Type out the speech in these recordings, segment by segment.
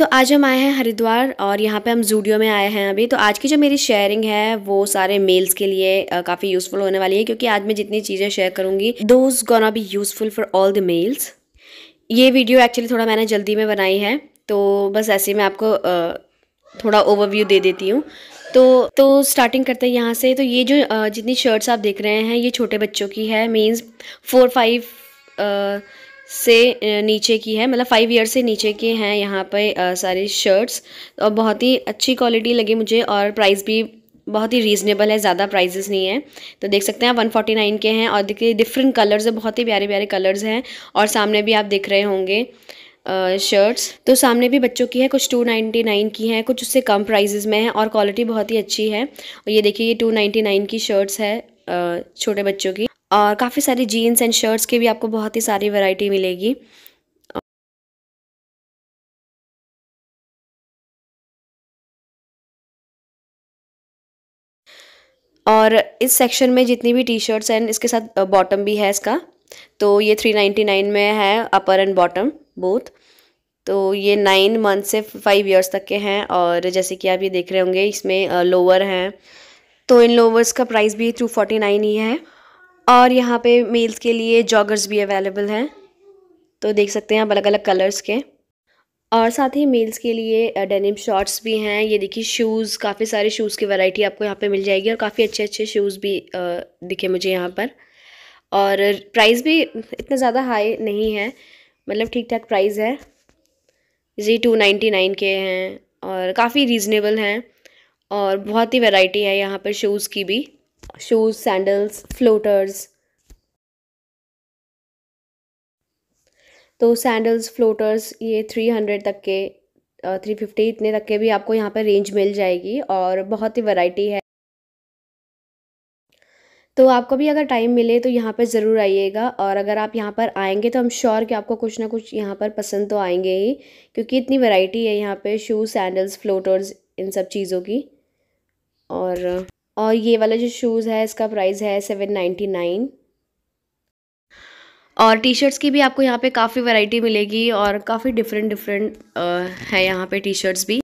तो आज हम आए हैं हरिद्वार और यहाँ पे हम जूडियो में आए हैं अभी तो आज की जो मेरी शेयरिंग है वो सारे मेल्स के लिए काफ़ी यूज़फुल होने वाली है क्योंकि आज मैं जितनी चीज़ें शेयर करूँगी those gonna be useful for all the males ये वीडियो एक्चुअली थोड़ा मैंने जल्दी में बनाई है तो बस ऐसे मैं आपको थोड़ा ओवरव्यू दे देती हूँ तो तो स्टार्टिंग करते हैं यहाँ से तो ये जो जितनी शर्ट्स आप देख रहे हैं ये छोटे बच्चों की है मीन्स फोर फाइव से नीचे की है मतलब फाइव ईयर से नीचे के हैं यहाँ पर सारे शर्ट्स और तो बहुत ही अच्छी क्वालिटी लगी मुझे और प्राइस भी बहुत ही रीज़नेबल है ज़्यादा प्राइजेस नहीं है तो देख सकते हैं आप 149 के हैं और देखिए डिफरेंट कलर्स है बहुत ही प्यारे प्यारे कलर्स हैं और सामने भी आप देख रहे होंगे शर्ट्स uh, तो सामने भी बच्चों की है कुछ टू नाइन्टी नाइन की है कुछ उससे कम प्राइजेज़ में है और क्वालिटी बहुत ही अच्छी है और ये देखिए ये टू नाइन्टी नाइन की शर्ट्स है छोटे बच्चों की और काफ़ी सारी जीन्स एंड शर्ट्स के भी आपको बहुत ही सारी वैरायटी मिलेगी और इस सेक्शन में जितनी भी टी शर्ट्स हैं इसके साथ बॉटम भी है इसका तो ये थ्री नाइन्टी नाइन में है अपर एंड बॉटम बोथ तो ये नाइन मंथ से फाइव इयर्स तक के हैं और जैसे कि आप ये देख रहे होंगे इसमें लोअर हैं तो इन लोअर्स का प्राइस भी टू फोर्टी नाइन ही है और यहाँ पे मेल्स के लिए जॉगर्स भी अवेलेबल हैं तो देख सकते हैं आप अलग अलग कलर्स के और साथ ही मेल्स के लिए डेनिम शॉर्ट्स भी हैं ये देखिए शूज़ काफ़ी सारे शूज़ की वैरायटी आपको यहाँ पे मिल जाएगी और काफ़ी अच्छे अच्छे शूज़ भी दिखे मुझे यहाँ पर और प्राइस भी इतना ज़्यादा हाई नहीं है मतलब ठीक ठाक प्राइस है जी टू नाइन्टी नाइन के हैं और काफ़ी रीज़नेबल हैं और बहुत ही वैरायटी है यहाँ पर शूज़ की भी shoes, sandals, floaters. तो सैंडल्स फ्लोटर्स ये थ्री हंड्रेड तक के थ्री uh, फिफ्टी इतने तक के भी आपको यहाँ पर रेंज मिल जाएगी और बहुत ही वैरायटी है तो आपको भी अगर टाइम मिले तो यहाँ पर ज़रूर आइएगा और अगर आप यहाँ पर आएंगे तो हम श्योर कि आपको कुछ ना कुछ यहाँ पर पसंद तो आएंगे ही क्योंकि इतनी वैरायटी है यहाँ पे शूज़ सैंडल्स फ्लोटर्स इन सब चीज़ों की और और ये वाला जो शूज़ है इसका प्राइस है सेवन नाइन्टी नाइन और टी शर्ट्स की भी आपको यहाँ पे काफ़ी वैरायटी मिलेगी और काफ़ी डिफरेंट डिफरेंट है यहाँ पे टी शर्ट्स भी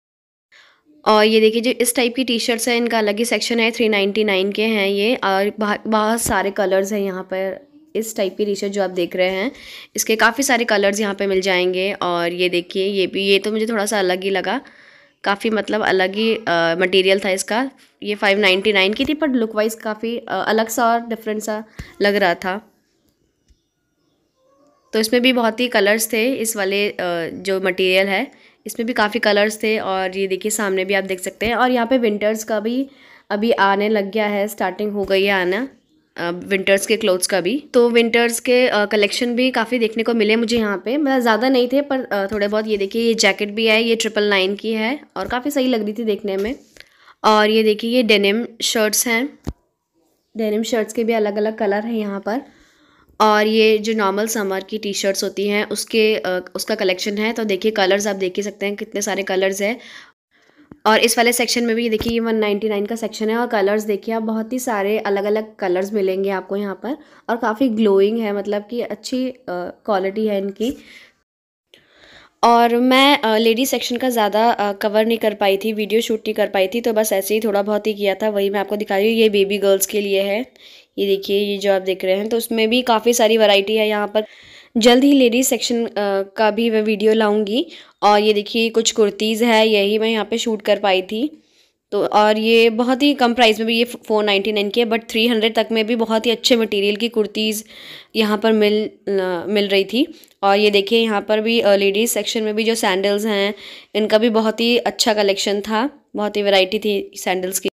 और ये देखिए जो इस टाइप की टी शर्ट्स हैं इनका अलग ही सेक्शन है थ्री नाइन्टी नाइन के हैं ये और बहुत सारे कलर्स हैं यहाँ पर इस टाइप की टी शर्ट जो आप देख रहे हैं इसके काफ़ी सारे कलर्स यहाँ पर मिल जाएंगे और ये देखिए ये भी ये तो मुझे थोड़ा सा अलग ही लगा काफ़ी मतलब अलग ही मटेरियल था इसका ये फाइव नाइन्टी नाइन की थी पर लुक वाइज काफ़ी अलग सा और डिफरेंट सा लग रहा था तो इसमें भी बहुत ही कलर्स थे इस वाले जो मटेरियल है इसमें भी काफ़ी कलर्स थे और ये देखिए सामने भी आप देख सकते हैं और यहाँ पे विंटर्स का भी अभी आने लग गया है स्टार्टिंग हो गई है आना विंटर्स के क्लोथ्स का भी तो विंटर्स के कलेक्शन भी काफ़ी देखने को मिले मुझे यहाँ पे मतलब ज़्यादा नहीं थे पर थोड़े बहुत ये देखिए ये जैकेट भी है ये ट्रिपल नाइन की है और काफ़ी सही लग रही थी देखने में और ये देखिए ये डेनिम शर्ट्स हैं डेनिम शर्ट्स के भी अलग अलग कलर हैं यहाँ पर और ये जो नॉर्मल समर की टी शर्ट्स होती हैं उसके उसका कलेक्शन है तो देखिए कलर्स आप देख ही सकते हैं कितने सारे कलर्स हैं और इस वाले सेक्शन में भी ये देखिए ये नाइन का सेक्शन है और कलर्स देखिए आप बहुत ही सारे अलग अलग कलर्स मिलेंगे आपको यहाँ पर और काफ़ी ग्लोइंग है मतलब कि अच्छी क्वालिटी है इनकी और मैं लेडी सेक्शन का ज़्यादा कवर नहीं कर पाई थी वीडियो शूट नहीं कर पाई थी तो बस ऐसे ही थोड़ा बहुत ही किया था वही मैं आपको दिखा रही हूँ ये बेबी गर्ल्स के लिए है ये देखिए ये जो आप देख रहे हैं तो उसमें भी काफ़ी सारी वैरायटी है यहाँ पर जल्द ही लेडीज़ सेक्शन का भी मैं वीडियो लाऊंगी और ये देखिए कुछ कुर्तीज़ है यही मैं यहाँ पे शूट कर पाई थी तो और ये बहुत ही कम प्राइस में भी ये फ़ोर नाइन्टी नाइन की है बट थ्री हंड्रेड तक में भी बहुत ही अच्छे मटेरियल की कुर्तीज़ यहाँ पर मिल मिल रही थी और ये देखिए यहाँ पर भी लेडीज़ सेक्शन में भी जो सैंडल्स हैं इनका भी बहुत ही अच्छा कलेक्शन था बहुत ही वेराइटी थी सैंडल्स की